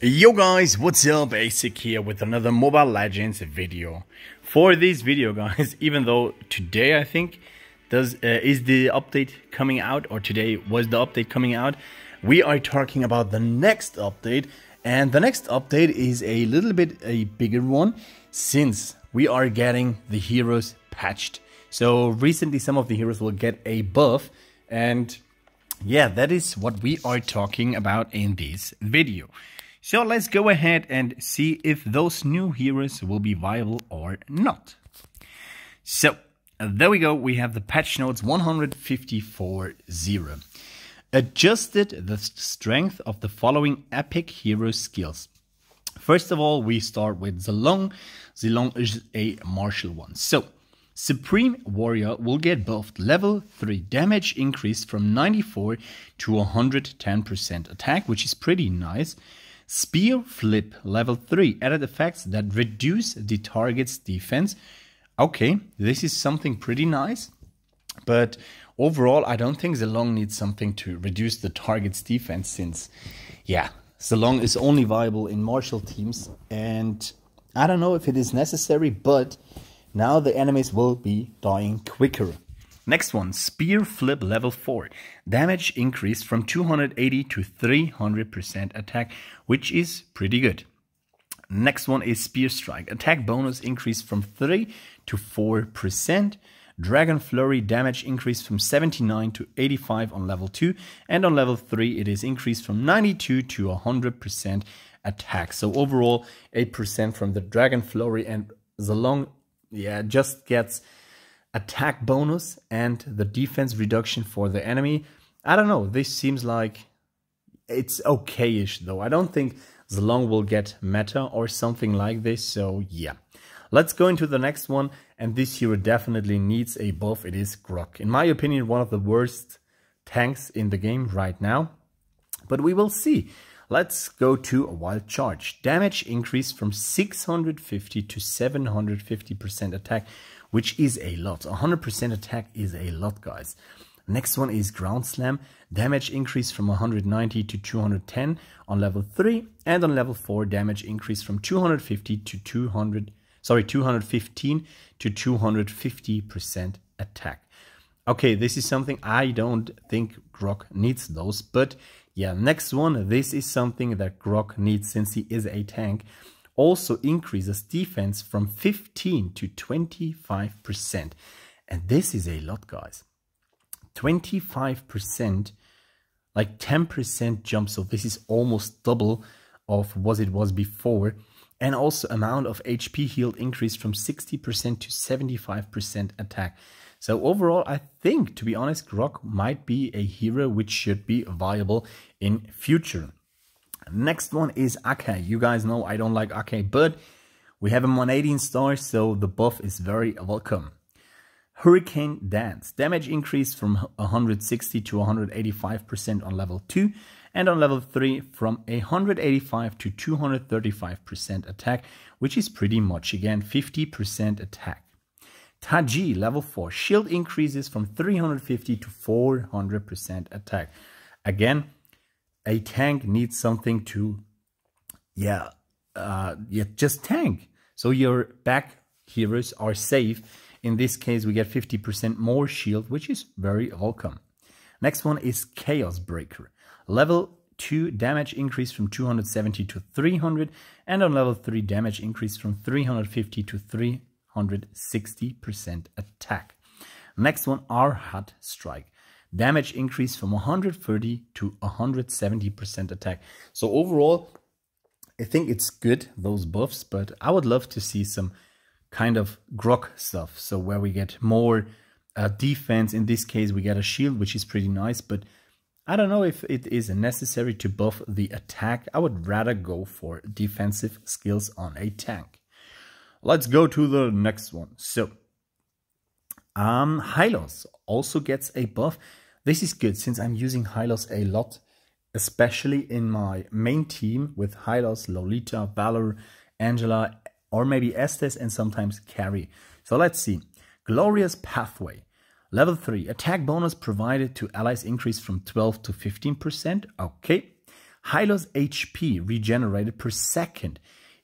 Yo guys, what's up? ASIC here with another Mobile Legends video. For this video guys, even though today I think does uh, is the update coming out or today was the update coming out, we are talking about the next update and the next update is a little bit a bigger one since we are getting the heroes patched. So recently some of the heroes will get a buff and yeah, that is what we are talking about in this video. So let's go ahead and see if those new heroes will be viable or not. So there we go, we have the patch notes 154.0. Adjusted the strength of the following epic hero skills. First of all, we start with Zilong. Zilong is a martial one. So, Supreme Warrior will get buffed level 3 damage increase from 94 to 110% attack, which is pretty nice. Spear Flip level 3 added effects that reduce the target's defense. Okay, this is something pretty nice, but overall, I don't think Zelong needs something to reduce the target's defense since, yeah, Zelong is only viable in martial teams, and I don't know if it is necessary, but now the enemies will be dying quicker. Next one, Spear Flip level 4. Damage increased from 280 to 300% attack, which is pretty good. Next one is Spear Strike. Attack bonus increased from 3 to 4%. Dragon Flurry damage increased from 79 to 85 on level 2. And on level 3, it is increased from 92 to 100% attack. So overall, 8% from the Dragon Flurry and Zalong, yeah, just gets attack bonus and the defense reduction for the enemy. I don't know. This seems like it's okay-ish though. I don't think Zlong will get meta or something like this. So yeah. Let's go into the next one. And this hero definitely needs a buff. It is Grok. In my opinion, one of the worst tanks in the game right now. But we will see. Let's go to a wild charge. Damage increased from 650 to 750% attack, which is a lot. 100% attack is a lot, guys. Next one is Ground Slam. Damage increase from 190 to 210 on level 3 and on level 4 damage increase from 250 to 200 sorry 215 to 250% attack. Okay, this is something I don't think Grok needs those, but yeah, next one, this is something that Grok needs since he is a tank. Also increases defense from 15 to 25%. And this is a lot, guys. 25%, like 10% jump. So this is almost double of what it was before and also amount of HP healed increased from 60% to 75% attack. So overall, I think, to be honest, Grog might be a hero which should be viable in future. Next one is Ake. You guys know I don't like Ake, but we have him on 18 stars, so the buff is very welcome. Hurricane Dance. Damage increased from 160 to 185% on level 2 and on level 3 from 185 to 235% attack, which is pretty much again 50% attack. Taji level 4 shield increases from 350 to 400% attack. Again, a tank needs something to yeah, uh, yeah just tank. So your back heroes are safe in this case, we get 50% more shield, which is very welcome. Next one is Chaos Breaker. Level 2 damage increase from 270 to 300 and on level 3 damage increase from 350 to 360% attack. Next one, Arhat Strike. Damage increase from 130 to 170% attack. So overall, I think it's good, those buffs, but I would love to see some kind of grok stuff. So where we get more uh, defense. In this case, we get a shield, which is pretty nice, but I don't know if it is necessary to buff the attack. I would rather go for defensive skills on a tank. Let's go to the next one. So, um, Hylos also gets a buff. This is good since I'm using Hylos a lot, especially in my main team with Hylos, Lolita, Valor, Angela, or maybe Estes and sometimes carry. So let's see. Glorious Pathway. Level 3. Attack bonus provided to allies increased from 12 to 15%. Okay. Hylos HP regenerated per second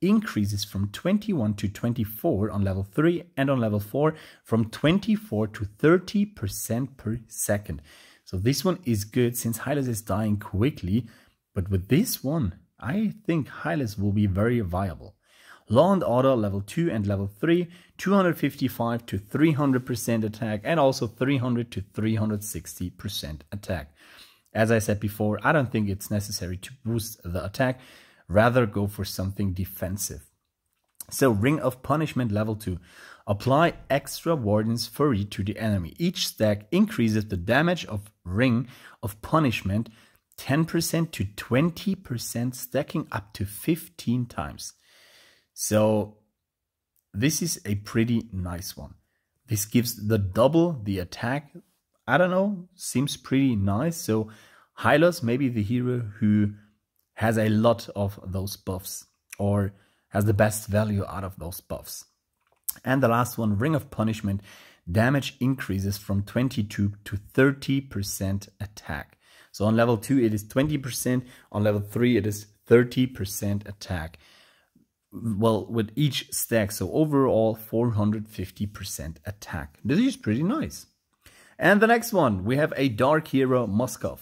increases from 21 to 24 on level 3 and on level 4 from 24 to 30% per second. So this one is good since Hylas is dying quickly, but with this one, I think Hylas will be very viable. Law and Order level 2 and level 3, 255 to 300% attack and also 300 to 360% attack. As I said before, I don't think it's necessary to boost the attack, rather go for something defensive. So Ring of Punishment level 2. Apply extra Warden's Fury to the enemy. Each stack increases the damage of Ring of Punishment 10% to 20% stacking up to 15 times. So this is a pretty nice one. This gives the double the attack. I don't know, seems pretty nice. So Hylos may be the hero who has a lot of those buffs or has the best value out of those buffs. And the last one, Ring of Punishment, damage increases from 22 to 30% attack. So on level 2 it is 20%, on level 3 it is 30% attack well, with each stack. So overall 450% attack. This is pretty nice. And the next one, we have a Dark Hero Moskov.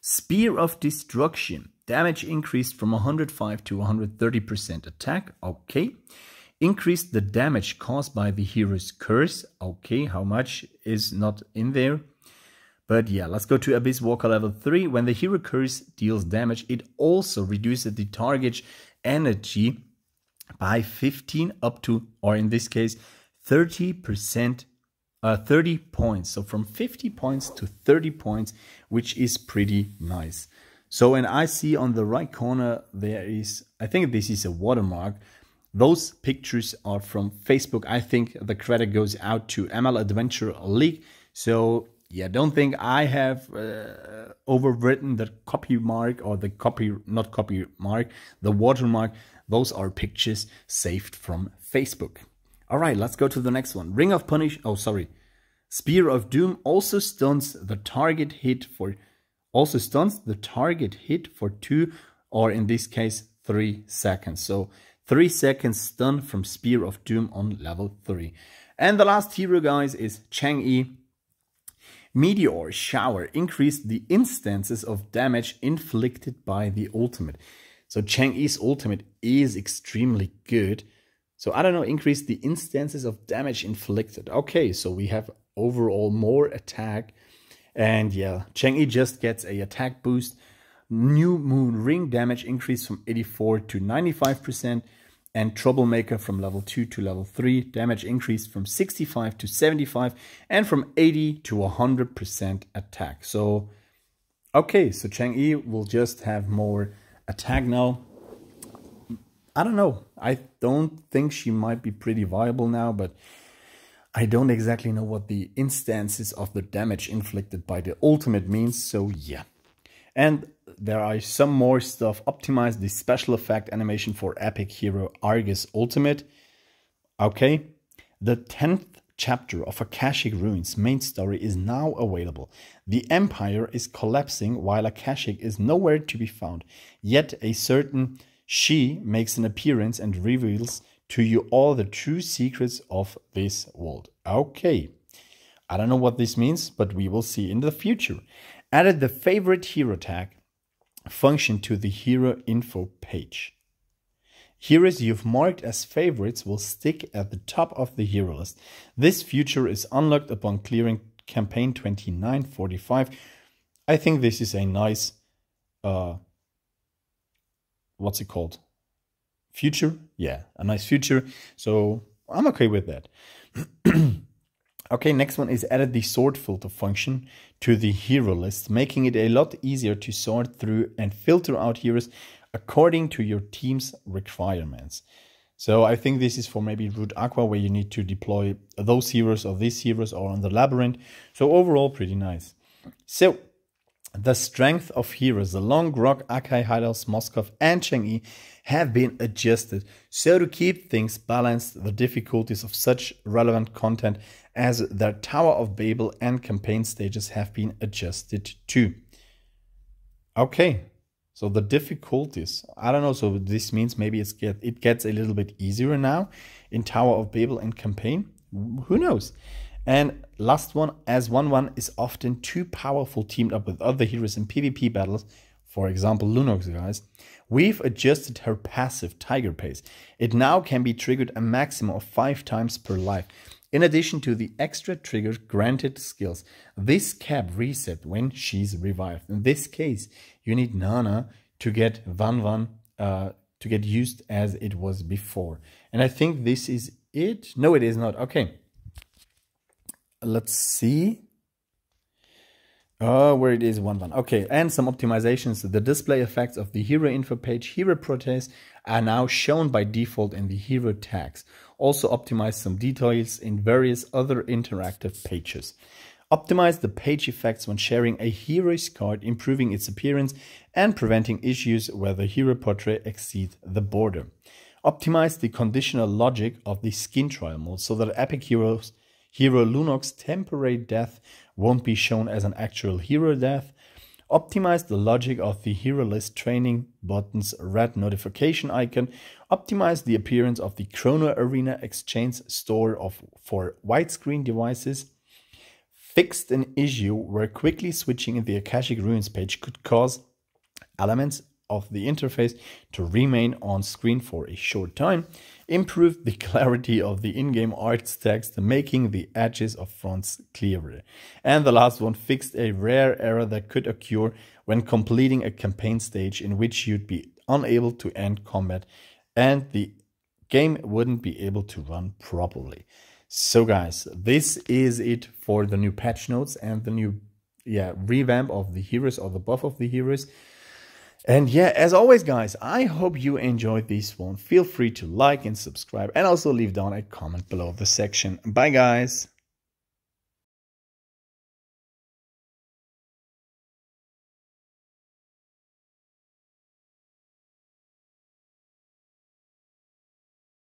Spear of Destruction. Damage increased from 105 to 130% attack. Okay. Increased the damage caused by the hero's curse. Okay, how much is not in there. But yeah, let's go to Abyss Walker level 3. When the hero curse deals damage, it also reduces the target's energy by 15 up to, or in this case, 30%, uh, 30 points. So from 50 points to 30 points, which is pretty nice. So and I see on the right corner, there is, I think this is a watermark. Those pictures are from Facebook. I think the credit goes out to ML Adventure League. So yeah, don't think I have uh, overwritten the copy mark or the copy, not copy mark, the watermark. Those are pictures saved from Facebook. All right, let's go to the next one. Ring of Punish. Oh, sorry. Spear of Doom also stuns the target hit for also stuns the target hit for two or in this case three seconds. So three seconds stun from Spear of Doom on level three. And the last hero, guys, is Chang Meteor Shower increased the instances of damage inflicted by the ultimate. So Chang Yi's ultimate is extremely good. So I don't know, increase the instances of damage inflicted. Okay, so we have overall more attack. And yeah, Chang Yi just gets a attack boost. New Moon Ring damage increase from 84 to 95%. And Troublemaker from level 2 to level 3. Damage increase from 65 to 75. And from 80 to 100% attack. So, okay, so Chang Yi will just have more now. I don't know. I don't think she might be pretty viable now, but I don't exactly know what the instances of the damage inflicted by the ultimate means, so yeah. And there are some more stuff. optimized the special effect animation for Epic Hero Argus Ultimate. Okay. The 10th chapter of Akashic Ruins main story is now available. The empire is collapsing while Akashic is nowhere to be found. Yet a certain she makes an appearance and reveals to you all the true secrets of this world. Okay. I don't know what this means, but we will see in the future. Added the favorite hero tag function to the hero info page. Heroes you've marked as favorites will stick at the top of the hero list. This feature is unlocked upon clearing campaign 2945. I think this is a nice, uh, what's it called? Future? Yeah, a nice future. So I'm okay with that. okay, next one is added the sort filter function to the hero list, making it a lot easier to sort through and filter out heroes according to your team's requirements. So I think this is for maybe Root Aqua where you need to deploy those heroes or these heroes or on the Labyrinth. So overall pretty nice. So the strength of heroes, the Long Rock, Akai, Hylos, Moskov and Chang'e have been adjusted. So to keep things balanced, the difficulties of such relevant content as their Tower of Babel and campaign stages have been adjusted too. Okay, so the difficulties, I don't know. So this means maybe it's get, it gets a little bit easier now in Tower of Babel and campaign. Who knows? And last one, as 1-1 is often too powerful teamed up with other heroes in PvP battles, for example Lunox guys, we've adjusted her passive Tiger Pace. It now can be triggered a maximum of 5 times per life in addition to the extra trigger granted skills. This cap reset when she's revived. In this case, you need Nana to get Van Van uh, to get used as it was before. And I think this is it. No, it is not. Okay. Let's see. Oh, where it is one one. Okay, and some optimizations. The display effects of the hero info page, hero proteins are now shown by default in the hero tags. Also optimize some details in various other interactive pages. Optimize the page effects when sharing a hero's card, improving its appearance and preventing issues where the hero portrait exceeds the border. Optimize the conditional logic of the skin trial mode so that epic heroes Hero Lunox' temporary death won't be shown as an actual hero death. Optimize the logic of the hero list training button's red notification icon. Optimize the appearance of the Chrono Arena Exchange store of, for widescreen devices. Fixed an issue where quickly switching the Akashic Ruins page could cause elements of the interface to remain on screen for a short time improved the clarity of the in-game art text, making the edges of fonts clearer. And the last one fixed a rare error that could occur when completing a campaign stage in which you'd be unable to end combat and the game wouldn't be able to run properly. So guys, this is it for the new patch notes and the new yeah, revamp of the heroes or the buff of the heroes. And yeah, as always, guys, I hope you enjoyed this one. Feel free to like and subscribe and also leave down a comment below the section. Bye, guys.